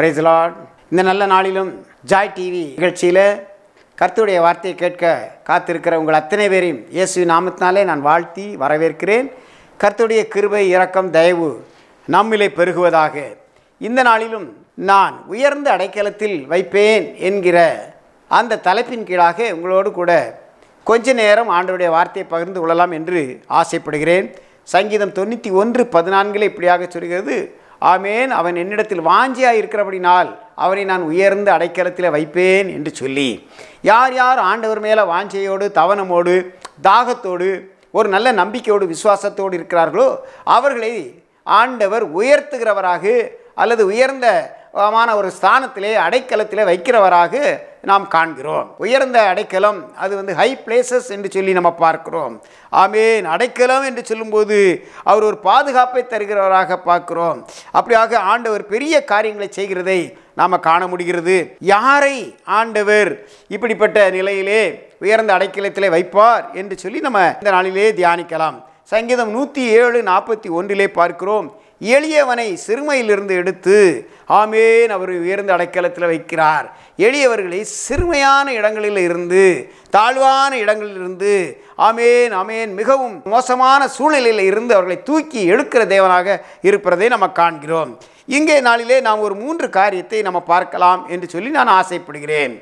பிரைஸ்லாட் இந்த நல்ல நாளிலும் ஜாய் டிவி நிகழ்ச்சியில் கருத்துடைய வார்த்தையை கேட்க காத்திருக்கிற உங்கள் அத்தனை பேரையும் இயேசு நாமத்தினாலே நான் வாழ்த்தி வரவேற்கிறேன் கருத்துடைய கிருபை இரக்கம் தயவு நம்மிலே பெருகுவதாக இந்த நாளிலும் நான் உயர்ந்த அடைக்கலத்தில் வைப்பேன் என்கிற அந்த தலைப்பின் கீழாக உங்களோடு கூட கொஞ்ச நேரம் ஆண்டோடைய வார்த்தையை பகிர்ந்து கொள்ளலாம் என்று ஆசைப்படுகிறேன் சங்கீதம் தொண்ணூற்றி ஒன்று பதினான்கில் இப்படியாக சொல்கிறது ஆமேன் அவன் என்னிடத்தில் வாஞ்சியாக இருக்கிறபடினால் அவனை நான் உயர்ந்து அடைக்கலத்தில் வைப்பேன் என்று சொல்லி யார் யார் ஆண்டவர் மேலே வாஞ்சையோடு தவனமோடு தாகத்தோடு ஒரு நல்ல நம்பிக்கையோடு விசுவாசத்தோடு இருக்கிறார்களோ அவர்களை ஆண்டவர் உயர்த்துகிறவராக அல்லது உயர்ந்த மான ஒரு ஸ்தானத்திலே அடைக்கலத்திலே வைக்கிறவராக நாம் காண்கிறோம் உயர்ந்த அடைக்கலம் அது வந்து ஹை பிளேசஸ் என்று சொல்லி நம்ம பார்க்கிறோம் ஆமேன் அடைக்கலம் என்று சொல்லும்போது அவர் ஒரு பாதுகாப்பை தருகிறவராக பார்க்கிறோம் அப்படியாக ஆண்டவர் பெரிய காரியங்களை செய்கிறதை நாம் காண முடிகிறது யாரை ஆண்டவர் இப்படிப்பட்ட நிலையிலே உயர்ந்த அடைக்கலத்திலே வைப்பார் என்று சொல்லி நம்ம இந்த நாளிலே தியானிக்கலாம் சங்கீதம் நூற்றி ஏழு நாற்பத்தி ஒன்றிலே பார்க்கிறோம் எளியவனை சிறுமையிலிருந்து எடுத்து ஆமேன் அவர் உயர்ந்த அடைக்கலத்தில் வைக்கிறார் எளியவர்களை சிறுமையான இடங்களில் இருந்து தாழ்வான இடங்களிலிருந்து ஆமேன் ஆமேன் மிகவும் மோசமான சூழ்நிலையில் இருந்து அவர்களை தூக்கி எடுக்கிற தேவனாக இருப்பதை நம்ம காண்கிறோம் இங்கே நாளிலே நாம் ஒரு மூன்று காரியத்தை நம்ம பார்க்கலாம் என்று சொல்லி நான் ஆசைப்படுகிறேன்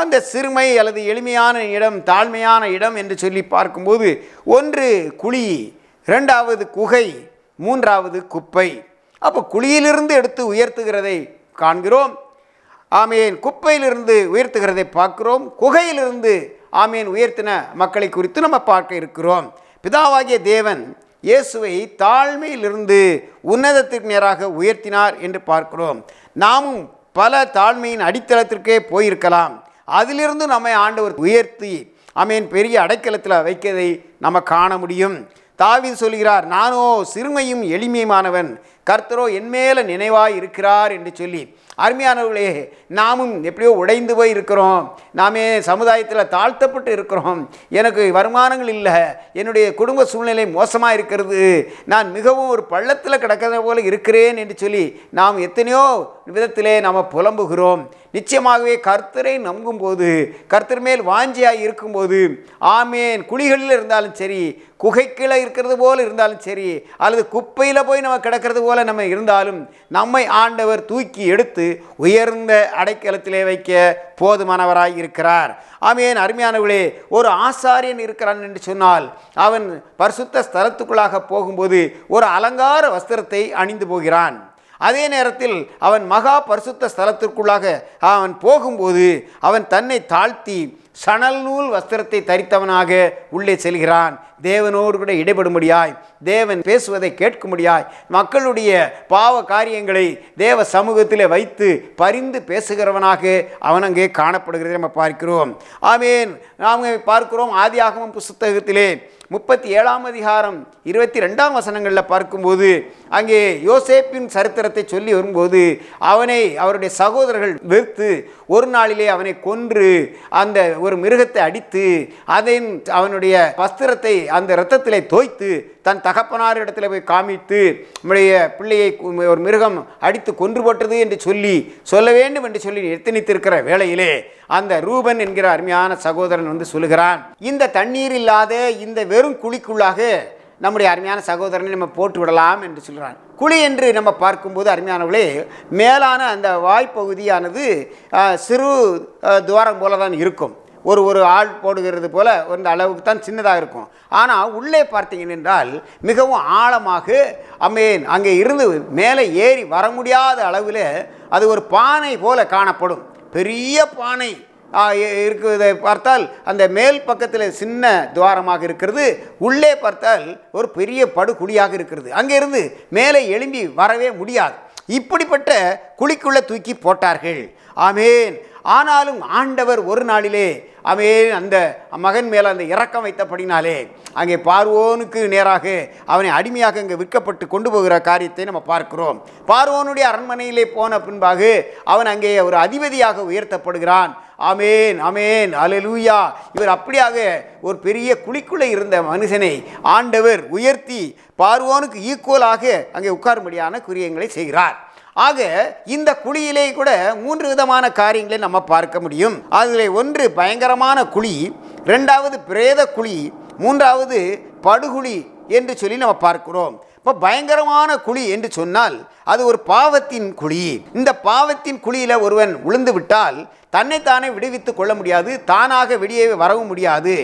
அந்த சிறுமை அல்லது எளிமையான இடம் தாழ்மையான இடம் என்று சொல்லி பார்க்கும்போது ஒன்று குழி ரெண்டாவது குகை மூன்றாவது குப்பை அப்போ குழியிலிருந்து எடுத்து உயர்த்துகிறதை காண்கிறோம் ஆமையன் குப்பையிலிருந்து உயர்த்துகிறதை பார்க்கிறோம் குகையிலிருந்து ஆமேன் உயர்த்தின மக்களை குறித்து நம்ம பார்க்க இருக்கிறோம் பிதாவாகிய தேவன் இயேசுவை தாழ்மையிலிருந்து உன்னதத்திற்கு நேராக உயர்த்தினார் என்று பார்க்கிறோம் நாமும் பல தாழ்மையின் அடித்தளத்திற்கே போயிருக்கலாம் அதிலிருந்து நம்மை ஆண்டவர் உயர்த்தி அமையன் பெரிய அடைக்கலத்தில் வைக்கதை நம்ம காண முடியும் தாவி சொல்கிறார் நானோ சிறுமையும் எளிமையுமானவன் கர்த்தரோ என்மேல நினைவாய் இருக்கிறார் என்று சொல்லி அருமையானவர்களே நாமும் எப்படியோ உடைந்து போய் இருக்கிறோம் நாமே சமுதாயத்தில் தாழ்த்தப்பட்டு இருக்கிறோம் எனக்கு வருமானங்கள் இல்லை என்னுடைய குடும்ப சூழ்நிலை மோசமாக இருக்கிறது நான் மிகவும் ஒரு பள்ளத்தில் கிடக்கிறத போல இருக்கிறேன் என்று சொல்லி நாம் எத்தனையோ விதத்திலே நாம் புலம்புகிறோம் நிச்சயமாகவே கர்த்தரை நம்பும்போது கர்த்தர் மேல் வாஞ்சியாக இருக்கும்போது ஆமேன் குழிகளில் இருந்தாலும் சரி குகைக்கீழே இருக்கிறது போல் இருந்தாலும் சரி அல்லது குப்பையில் போய் நம்ம கிடக்கிறது போல் நம்ம இருந்தாலும் நம்மை ஆண்டவர் தூக்கி எடுத்து உயர்ந்த அடைக்கலத்திலே வைக்க போதுமானவராக இருக்கிறார் ஆமையன் அருமையானவளே ஒரு ஆசாரியன் இருக்கிறான் என்று சொன்னால் அவன் பரிசுத்த ஸ்தலத்துக்குள்ளாக போகும்போது ஒரு அலங்கார வஸ்திரத்தை அணிந்து போகிறான் அதே நேரத்தில் அவன் மகா பரிசுத்த ஸ்தலத்திற்குள்ளாக அவன் போகும்போது அவன் தன்னை தாழ்த்தி சணல் நூல் வஸ்திரத்தை தரித்தவனாக உள்ளே செல்கிறான் தேவனோடு கூட இடைபடும்படியாய் தேவன் பேசுவதை கேட்கும்படியாய் மக்களுடைய பாவ காரியங்களை தேவ சமூகத்தில் வைத்து பரிந்து பேசுகிறவனாக அவன் அங்கே காணப்படுகிறதை நம்ம பார்க்கிறோம் ஆமேன் நாம் பார்க்கிறோம் ஆகமும் புஸ்தகத்திலே முப்பத்தி ஏழாம் அதிகாரம் இருபத்தி ரெண்டாம் வசனங்களில் பார்க்கும்போது அங்கே யோசேப்பின் சரித்திரத்தை சொல்லி வரும்போது அவனை அவருடைய சகோதரர்கள் வெறுத்து ஒரு நாளிலே அவனை கொன்று அந்த ஒரு மிருகத்தை அடித்து அதன் அவனுடைய வஸ்திரத்தை அந்த இரத்தத்தில் தோய்த்து தன் தகப்பனார் இடத்துல போய் காமித்து நம்முடைய பிள்ளையை ஒரு மிருகம் அடித்து கொன்று போட்டது என்று சொல்லி சொல்ல வேண்டும் என்று சொல்லி எத்தனித்திருக்கிற வேளையிலே அந்த ரூபன் என்கிற அருமையான சகோதரன் வந்து சொல்லுகிறான் இந்த தண்ணீர் இல்லாத இந்த வெறும் குழிக்குள்ளாக நம்முடைய அருமையான சகோதரனை நம்ம போட்டு விடலாம் என்று சொல்கிறான் குழி என்று நம்ம பார்க்கும்போது அருமையானவர்களே மேலான அந்த வாய்ப்பகுதியானது சிறு துவாரம் போல தான் இருக்கும் ஒரு ஒரு ஆள் போடுகிறது போல் ஒரு அளவுக்கு தான் சின்னதாக இருக்கும் ஆனால் உள்ளே பார்த்தீங்கன்னால் மிகவும் ஆழமாக அமேன் அங்கே இருந்து மேலே ஏறி வர முடியாத அளவில் அது ஒரு பானை போல காணப்படும் பெரிய பானை இருக்கிறதை பார்த்தால் அந்த மேல் பக்கத்தில் சின்ன துவாரமாக இருக்கிறது உள்ளே பார்த்தால் ஒரு பெரிய படுகுழியாக இருக்கிறது அங்கேருந்து மேலே எழும்பி வரவே முடியாது இப்படிப்பட்ட குழிக்குள்ளே தூக்கி போட்டார்கள் ஆமேன் ஆனாலும் ஆண்டவர் ஒரு நாளிலே அவன் அந்த மகன் மேலே அந்த இறக்கம் வைத்தபடினாலே அங்கே பார்வோனுக்கு நேராக அவனை அடிமையாக இங்கே விற்கப்பட்டு கொண்டு போகிற காரியத்தை நம்ம பார்க்கிறோம் பார்வோனுடைய அரண்மனையிலே போன பின்பாக அவன் அங்கே ஒரு அதிபதியாக உயர்த்தப்படுகிறான் அமேன் அமேன் அலலூயா இவர் அப்படியாக ஒரு பெரிய குழிக்குள்ளே இருந்த மனுஷனை ஆண்டவர் உயர்த்தி பார்வோனுக்கு ஈக்குவலாக அங்கே உட்காரும்படியான குரியங்களை செய்கிறார் ஆக இந்த குழியிலே கூட மூன்று விதமான காரியங்களை நம்ம பார்க்க முடியும் அதில் ஒன்று பயங்கரமான குழி ரெண்டாவது பிரேத குழி மூன்றாவது படுகுழி என்று சொல்லி நம்ம பார்க்கிறோம் இப்போ பயங்கரமான குழி என்று சொன்னால் அது ஒரு பாவத்தின் குழி இந்த பாவத்தின் குழியில் ஒருவன் உளுந்து விட்டால் தன்னைத்தானே விடுவித்து கொள்ள முடியாது தானாக வெளியே வரவும் முடியாது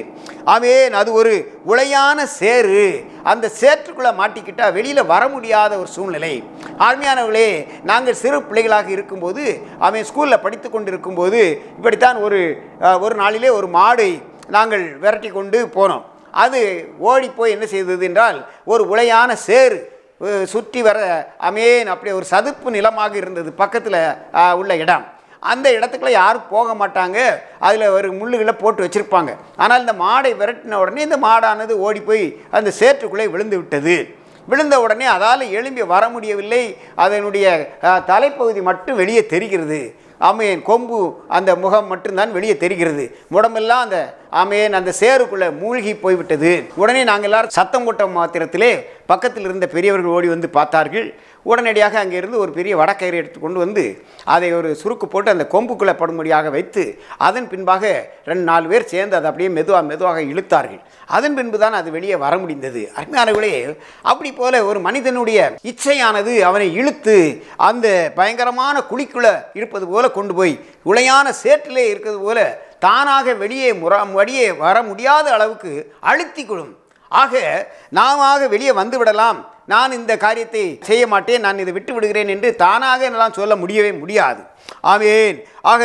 ஆவேன் அது ஒரு உளையான சேரு அந்த சேற்றுக்குள்ளே மாட்டிக்கிட்டால் வெளியில் வர முடியாத ஒரு சூழ்நிலை ஆர்மையானவர்களே நாங்கள் சிறு பிள்ளைகளாக இருக்கும்போது அவன் ஸ்கூலில் படித்து கொண்டு இருக்கும்போது இப்படித்தான் ஒரு ஒரு நாளிலே ஒரு மாடை நாங்கள் விரட்டி கொண்டு போனோம் அது ஓடிப்போய் என்ன செய்தது என்றால் ஒரு உளையான சேறு சுற்றி வர அமேன் அப்படியே ஒரு சதுப்பு நிலமாக இருந்தது பக்கத்தில் உள்ள இடம் அந்த இடத்துக்குள்ளே யாரும் போக மாட்டாங்க அதில் ஒரு முள்ளுகளை போட்டு வச்சுருப்பாங்க ஆனால் இந்த மாடை விரட்டின உடனே இந்த மாடானது ஓடி போய் அந்த சேற்றுக்குள்ளே விழுந்து விட்டது விழுந்த உடனே அதால் எழும்பி வர முடியவில்லை அதனுடைய தலைப்பகுதி மட்டும் வெளியே தெரிகிறது ஆமையின் கொம்பு அந்த முகம் மட்டும்தான் வெளியே தெரிகிறது உடம்பெல்லாம் அந்த ஆமையன் அந்த சேருக்குள்ளே மூழ்கி போய்விட்டது உடனே நாங்கள் எல்லாரும் சத்தம் கொட்ட மாத்திரத்திலே பக்கத்தில் இருந்த பெரியவர்கள் ஓடி வந்து பார்த்தார்கள் உடனடியாக இருந்து ஒரு பெரிய வடக்கயிறு எடுத்து கொண்டு வந்து அதை ஒரு சுருக்கு போட்டு அந்த கொம்புக்குள்ளே படும்படியாக வைத்து அதன் பின்பாக ரெண்டு நாலு பேர் சேர்ந்து அதை அப்படியே மெதுவாக மெதுவாக இழுத்தார்கள் அதன் பின்பு தான் அது வெளியே வர முடிந்தது அருமையானவர்களே அப்படி போல ஒரு மனிதனுடைய இச்சையானது அவனை இழுத்து அந்த பயங்கரமான குழிக்குள்ளே இருப்பது போல கொண்டு போய் உளையான சேற்றிலே இருக்கிறது போல தானாக வெளியே முற வெளியே வர முடியாத அளவுக்கு அழுத்தி கொள்ளும் ஆக நாம வெளியே வந்துவிடலாம் நான் இந்த காரியத்தை செய்ய மாட்டேன் நான் இதை விட்டு விடுகிறேன் என்று தானாக என்னால் சொல்ல முடியவே முடியாது ஆமேன் ஆக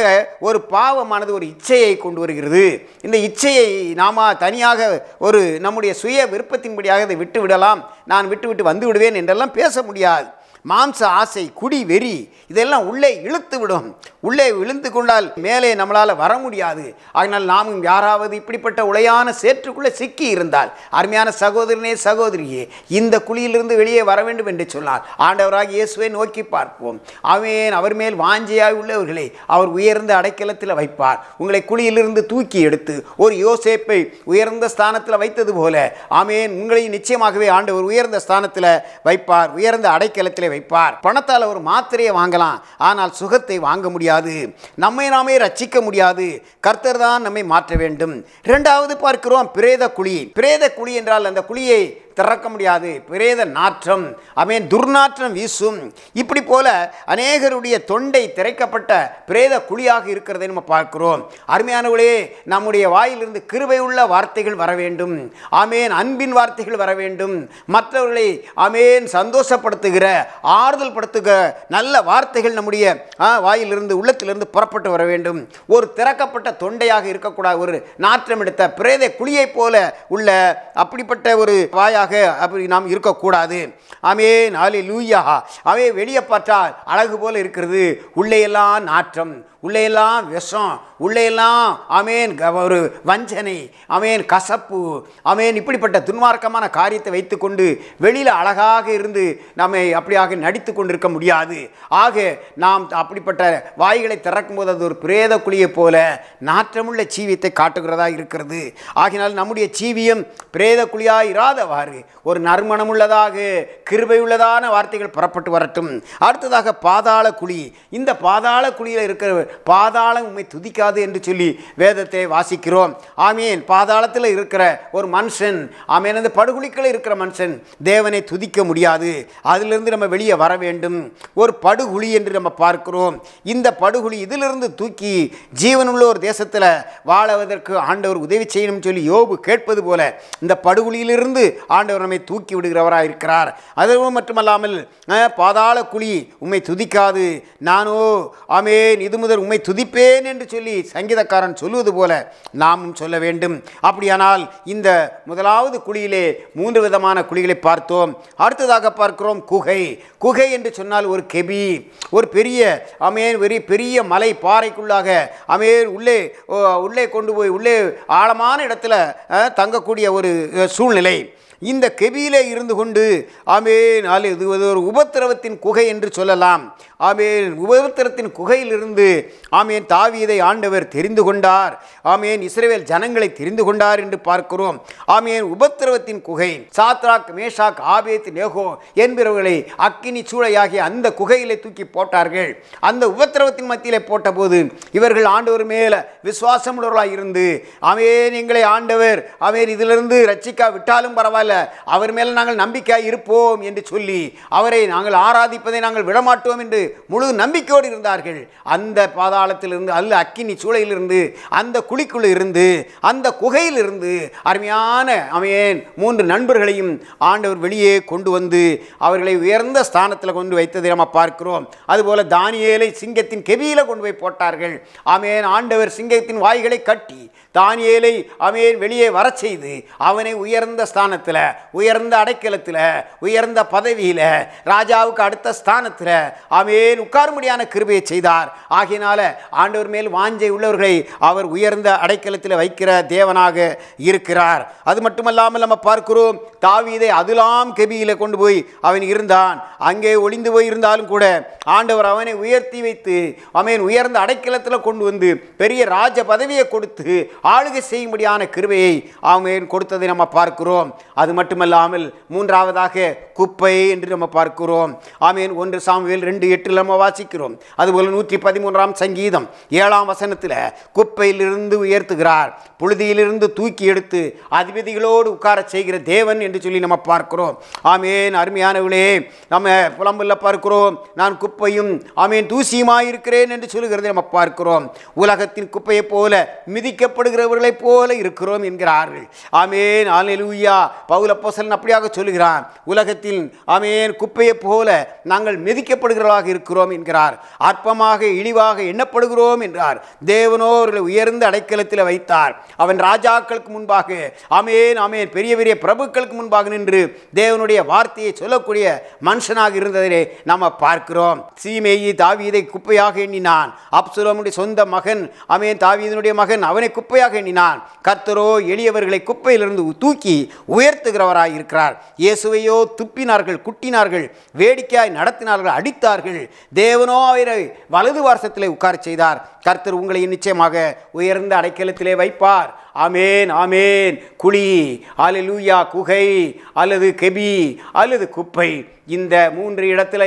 ஒரு பாவமானது ஒரு இச்சையை கொண்டு வருகிறது இந்த இச்சையை நாம தனியாக ஒரு நம்முடைய சுய விருப்பத்தின்படியாக இதை விட்டு விடலாம் நான் விட்டு விட்டு வந்து விடுவேன் என்றெல்லாம் பேச முடியாது மாம்ச ஆசை குடி வெறி இதெல்லாம் உள்ளே இழுத்து விடும் உள்ளே விழுந்து கொண்டால் மேலே நம்மளால் வர முடியாது ஆனால் நாமும் யாராவது இப்படிப்பட்ட உளையான சேற்றுக்குள்ளே சிக்கி இருந்தால் அருமையான சகோதரனே சகோதரியே இந்த குழியிலிருந்து வெளியே வர வேண்டும் என்று சொன்னால் ஆண்டவராக இயேசுவை நோக்கி பார்ப்போம் அவன் அவர் மேல் வாஞ்சியாய் உள்ளவர்களை அவர் உயர்ந்த அடைக்கலத்தில் வைப்பார் உங்களை குழியிலிருந்து தூக்கி எடுத்து ஒரு யோசேப்பை உயர்ந்த ஸ்தானத்தில் வைத்தது போல ஆமேன் உங்களை நிச்சயமாகவே ஆண்டவர் உயர்ந்த ஸ்தானத்தில் வைப்பார் உயர்ந்த அடைக்கலத்தில் வைப்பார் பணத்தால் ஒரு மாத்திரையை வாங்கலாம் ஆனால் சுகத்தை வாங்க முடியாது நம்மை நாமே ரச்சிக்க முடியாது கர்த்தர் தான் நம்மை மாற்ற வேண்டும் இரண்டாவது பார்க்கிறோம் பிரேத குழி பிரேத குழி என்றால் அந்த குழியை திறக்க முடியாது பிரேத நாற்றம் அவன் துர்நாற்றம் வீசும் இப்படி போல அநேகருடைய தொண்டை திரைக்கப்பட்ட பிரேத குழியாக இருக்கிறதை நம்ம பார்க்கிறோம் அருமையானவர்களே நம்முடைய வாயிலிருந்து கிருவை உள்ள வார்த்தைகள் வர வேண்டும் ஆமேன் அன்பின் வார்த்தைகள் வர வேண்டும் மற்றவர்களை ஆமேன் சந்தோஷப்படுத்துகிற ஆறுதல் படுத்துகிற நல்ல வார்த்தைகள் நம்முடைய வாயிலிருந்து உள்ளத்திலிருந்து புறப்பட்டு வர வேண்டும் ஒரு திறக்கப்பட்ட தொண்டையாக இருக்கக்கூடாது ஒரு நாற்றம் எடுத்த பிரேத குழியைப் போல உள்ள அப்படிப்பட்ட ஒரு வாயாக வெளியாக அப்படி நாம் இருக்கக்கூடாது ஆமே நாளி லூயா அவே வெளியே பார்த்தால் அழகு போல இருக்கிறது உள்ளேயெல்லாம் நாற்றம் உள்ளேயெல்லாம் விஷம் உள்ளேயெல்லாம் அமேன் ஒரு வஞ்சனை அமேன் கசப்பு அமேன் இப்படிப்பட்ட துன்மார்க்கமான காரியத்தை வைத்துக்கொண்டு வெளியில் அழகாக இருந்து நம்மை அப்படியாக நடித்து கொண்டிருக்க முடியாது ஆக நாம் அப்படிப்பட்ட வாய்களை திறக்கும் போது அது ஒரு பிரேத குழியை போல நாற்றமுள்ள சீவியத்தை காட்டுகிறதா இருக்கிறது ஆகினால் நம்முடைய சீவியம் பிரேத குழியாக இராதவாறு ஒரு நறுமணம் நறுமணமுள்ளதாக கிருபையுள்ளதான வார்த்தைகள் புறப்பட்டு வரட்டும் அடுத்ததாக பாதாள குழி இந்த பாதாள குழியில் இருக்கிற பாதாளம் உண்மை துதிக்காது என்று சொல்லி வேதத்தை வாசிக்கிறோம் ஆமீன் பாதாளத்தில் இருக்கிற ஒரு மனுஷன் ஆமீன் அந்த படுகுழிக்கில் இருக்கிற மனுஷன் தேவனை துதிக்க முடியாது அதிலிருந்து நம்ம வெளியே வர வேண்டும் ஒரு படுகுழி என்று நம்ம பார்க்கிறோம் இந்த படுகுழி இதிலிருந்து தூக்கி ஜீவனுள்ள ஒரு தேசத்தில் வாழவதற்கு ஆண்டவர் உதவி செய்யணும்னு சொல்லி யோபு கேட்பது போல இந்த படுகுழியிலிருந்து ஆண்டவர் நம்மை தூக்கி விடுகிறவராக இருக்கிறார் அதுவும் மட்டுமல்லாமல் பாதாள குழி உம்மை துதிக்காது நானோ ஆமேன் இது முதல் உம்மை துதிப்பேன் என்று சொல்லி சங்கீதக்காரன் சொல்லுவது போல நாமும் சொல்ல வேண்டும் அப்படியானால் இந்த முதலாவது குழியிலே மூன்று விதமான குழிகளை பார்த்தோம் அடுத்ததாக பார்க்கிறோம் குகை குகை என்று சொன்னால் ஒரு கெபி ஒரு பெரிய அமேன் வெறி பெரிய மலை பாறைக்குள்ளாக அமேன் உள்ளே உள்ளே கொண்டு போய் உள்ளே ஆழமான இடத்துல தங்கக்கூடிய ஒரு சூழ்நிலை இந்த கெபியிலே இருந்து கொண்டு ஆமே நாள் இது ஒரு உபத்திரவத்தின் குகை என்று சொல்லலாம் ஆமேன் உபத்திரத்தின் குகையிலிருந்து ஆமேன் தாவீதை ஆண்டவர் தெரிந்து கொண்டார் ஆமேன் இஸ்ரேவேல் ஜனங்களை தெரிந்து கொண்டார் என்று பார்க்கிறோம் ஆமேன் உபத்திரவத்தின் குகை சாத்ராக் மேஷாக் ஆபேத் நேகோ என்பவர்களை அக்கினி சூழையாகி அந்த குகையிலே தூக்கி போட்டார்கள் அந்த உபத்திரவத்தின் மத்தியிலே போட்டபோது இவர்கள் ஆண்டவர் மேலே விசுவாசம் இருந்து ஆமேன் எங்களை ஆண்டவர் ஆமேன் இதிலிருந்து ரட்சிக்கா விட்டாலும் பரவாயில்ல அவர் மேலே நாங்கள் நம்பிக்கையாக இருப்போம் என்று சொல்லி அவரை நாங்கள் ஆராதிப்பதை நாங்கள் விடமாட்டோம் என்று முழு நம்பிக்கையோடு இருந்தார்கள் அந்த பாதாளத்திலிருந்து அல்ல அக்கினி சூளையிலிருந்து அந்த குழிக்குள் இருந்து அந்த குகையிலிருந்து அருமையான அமையன் மூன்று நண்பர்களையும் ஆண்டவர் வெளியே கொண்டு வந்து அவர்களை உயர்ந்த ஸ்தானத்தில் கொண்டு வைத்ததை நம்ம பார்க்கிறோம் அதுபோல் தானியேலை சிங்கத்தின் கெவியில் கொண்டு போய் போட்டார்கள் ஆமேன் ஆண்டவர் சிங்கத்தின் வாய்களை கட்டி தானியேலை அமேன் வெளியே வர செய்து அவனை உயர்ந்த ஸ்தானத்தில் உயர்ந்த அடைக்கலத்தில் உயர்ந்த பதவியில் ராஜாவுக்கு அடுத்த ஸ்தானத்தில் அமே மேல் உட்காரும்படியான கிருபையை செய்தார் ஆகையினால ஆண்டவர் மேல் வாஞ்சை உள்ளவர்களை அவர் உயர்ந்த அடைக்கலத்தில் வைக்கிற தேவனாக இருக்கிறார் அது மட்டுமல்லாமல் நம்ம பார்க்கிறோம் தாவீதை அதுலாம் கெபியில் கொண்டு போய் அவன் இருந்தான் அங்கே ஒளிந்து போய் இருந்தாலும் கூட ஆண்டவர் அவனை உயர்த்தி வைத்து அவன் உயர்ந்த அடைக்கலத்தில் கொண்டு வந்து பெரிய ராஜ பதவியை கொடுத்து ஆளுகை செய்யும்படியான கிருவையை அவன் கொடுத்ததை நம்ம பார்க்கிறோம் அது மட்டுமல்லாமல் மூன்றாவதாக குப்பை என்று நம்ம பார்க்கிறோம் ஆமேன் ஒன்று சாமியில் ரெண்டு எட்டில் நம்ம வாசிக்கிறோம் அதுபோல் நூற்றி பதிமூன்றாம் சங்கீதம் ஏழாம் வசனத்தில் குப்பையிலிருந்து உயர்த்துகிறார் புழுதியிலிருந்து தூக்கி எடுத்து அதிபதிகளோடு உட்கார செய்கிற தேவன் என்று சொல்லி நம்ம பார்க்கிறோம் ஆமேன் அருமையானவளே நம்ம புலம்பில் பார்க்கிறோம் நான் குப்பை குப்பையும் ஆமீன் தூசியுமாயிருக்கிறேன் என்று சொல்லுகிறதை நம்ம பார்க்கிறோம் உலகத்தின் குப்பையைப் போல மிதிக்கப்படுகிறவர்களைப் போல இருக்கிறோம் என்கிறார்கள் ஆமேன் ஆலெலூயா பவுல போசலன் அப்படியாக சொல்லுகிறான் உலகத்தில் ஆமேன் குப்பையைப் போல நாங்கள் மிதிக்கப்படுகிறவர்களாக இருக்கிறோம் என்கிறார் அற்பமாக இழிவாக எண்ணப்படுகிறோம் என்றார் தேவனோ அவர்களை உயர்ந்த அடைக்கலத்தில் வைத்தார் அவன் ராஜாக்களுக்கு முன்பாக அமேன் ஆமேன் பெரிய பெரிய பிரபுக்களுக்கு முன்பாக நின்று தேவனுடைய வார்த்தையை சொல்லக்கூடிய மனுஷனாக இருந்ததிலே நாம் பார்க்கிறோம் பாவம் சீமேயி தாவீதை குப்பையாக எண்ணினான் அப்சுலோமுடைய சொந்த மகன் அமேன் தாவீதனுடைய மகன் அவனை குப்பையாக எண்ணினான் கர்த்தரோ எளியவர்களை குப்பையிலிருந்து தூக்கி உயர்த்துகிறவராய் இருக்கிறார் இயேசுவையோ துப்பினார்கள் குட்டினார்கள் வேடிக்கையாய் நடத்தினார்கள் அடித்தார்கள் தேவனோ அவரை வலது வாரசத்திலே உட்கார செய்தார் கர்த்தர் உங்களை நிச்சயமாக உயர்ந்த அடைக்கலத்திலே வைப்பார் ஆமேன் ஆமேன் குழி அலலூயா குகை அல்லது கெபி அல்லது குப்பை இந்த மூன்று இடத்துல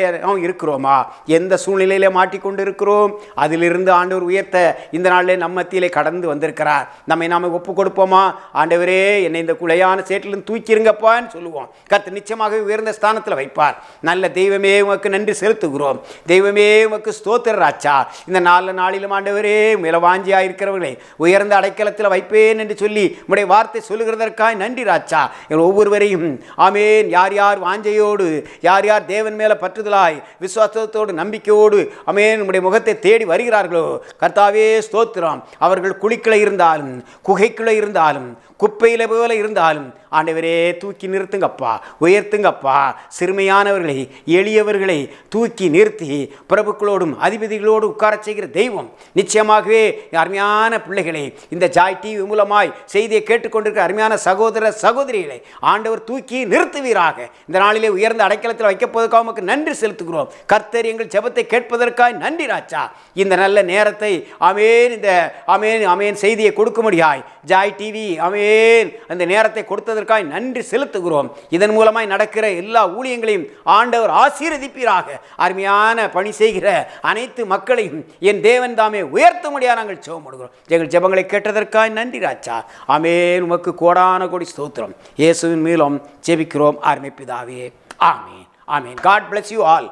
இருக்கிறோமா எந்த சூழ்நிலையில் மாட்டிக்கொண்டு இருக்கிறோம் அதிலிருந்து ஆண்டவர் உயர்த்த இந்த நாளில் நம் மத்தியிலே கடந்து வந்திருக்கிறார் நம்மை நாம் ஒப்பு கொடுப்போமா ஆண்டவரே என்னை இந்த குலையான சேட்டிலும் தூக்கிருங்கப்பான்னு சொல்லுவோம் கத்து நிச்சயமாக உயர்ந்த ஸ்தானத்தில் வைப்பார் நல்ல தெய்வமே உமக்கு நன்றி செலுத்துகிறோம் தெய்வமே உமக்கு ஸ்தோத்திர ராச்சா இந்த நாலு நாளிலும் ஆண்டவரே மேல வாஞ்சியாக இருக்கிறவர்களே உயர்ந்த அடைக்கலத்தில் வைப்பே கொண்டேன் என்று சொல்லி உடைய வார்த்தை சொல்லுகிறதற்காய் நன்றி ராச்சா எங்கள் ஒவ்வொருவரையும் ஆமேன் யார் யார் வாஞ்சையோடு யார் யார் தேவன் மேலே பற்றுதலாய் விசுவாசத்தோடு நம்பிக்கையோடு ஆமேன் உடைய முகத்தை தேடி வருகிறார்களோ கர்த்தாவே ஸ்தோத்திரம் அவர்கள் குழிக்கிளை இருந்தாலும் குகைக்குள்ளே இருந்தாலும் குப்பையில போல இருந்தாலும் ஆண்டவரே தூக்கி நிறுத்துங்கப்பா உயர்த்துங்கப்பா சிறுமையானவர்களை எளியவர்களை தூக்கி நிறுத்தி பிரபுக்களோடும் அதிபதிகளோடு உட்கார செய்கிற தெய்வம் நிச்சயமாகவே அருமையான பிள்ளைகளை இந்த ஜாய் டிவி மூலமாய் செய்தியை கேட்டுக்கொண்டிருக்கிற அருமையான சகோதர சகோதரிகளை ஆண்டவர் தூக்கி நிறுத்துவீராக இந்த நாளிலே உயர்ந்த அடைக்கலத்தில் வைக்கப்போதற்காக உமக்கு நன்றி செலுத்துகிறோம் கர்த்தர் எங்கள் ஜபத்தை கேட்பதற்காய் நன்றி ராச்சா இந்த நல்ல நேரத்தை அமேன் இந்த அமேன் அமேன் செய்தியை கொடுக்கும்படியாய் ஜாய் டிவி அமேன் கொடுத்தேன் அந்த நேரத்தை கொடுத்ததற்காய் நன்றி செலுத்துகிறோம் இதன் மூலமாய் நடக்கிற எல்லா ஊழியங்களையும் ஆண்டவர் ஆசீர்வதிப்பீராக அருமையான பணி செய்கிற அனைத்து மக்களையும் என் தேவன் தாமே முடியாத நாங்கள் சோமடுகிறோம் எங்கள் ஜெபங்களை கேட்டதற்காய் நன்றி ராச்சா ஆமேன் உமக்கு கோடான கோடி ஸ்தோத்திரம் இயேசுவின் மேலும் ஜெபிக்கிறோம் அருமைப்பிதாவே ஆமீன் ஆமீன் காட் பிளஸ் யூ ஆல்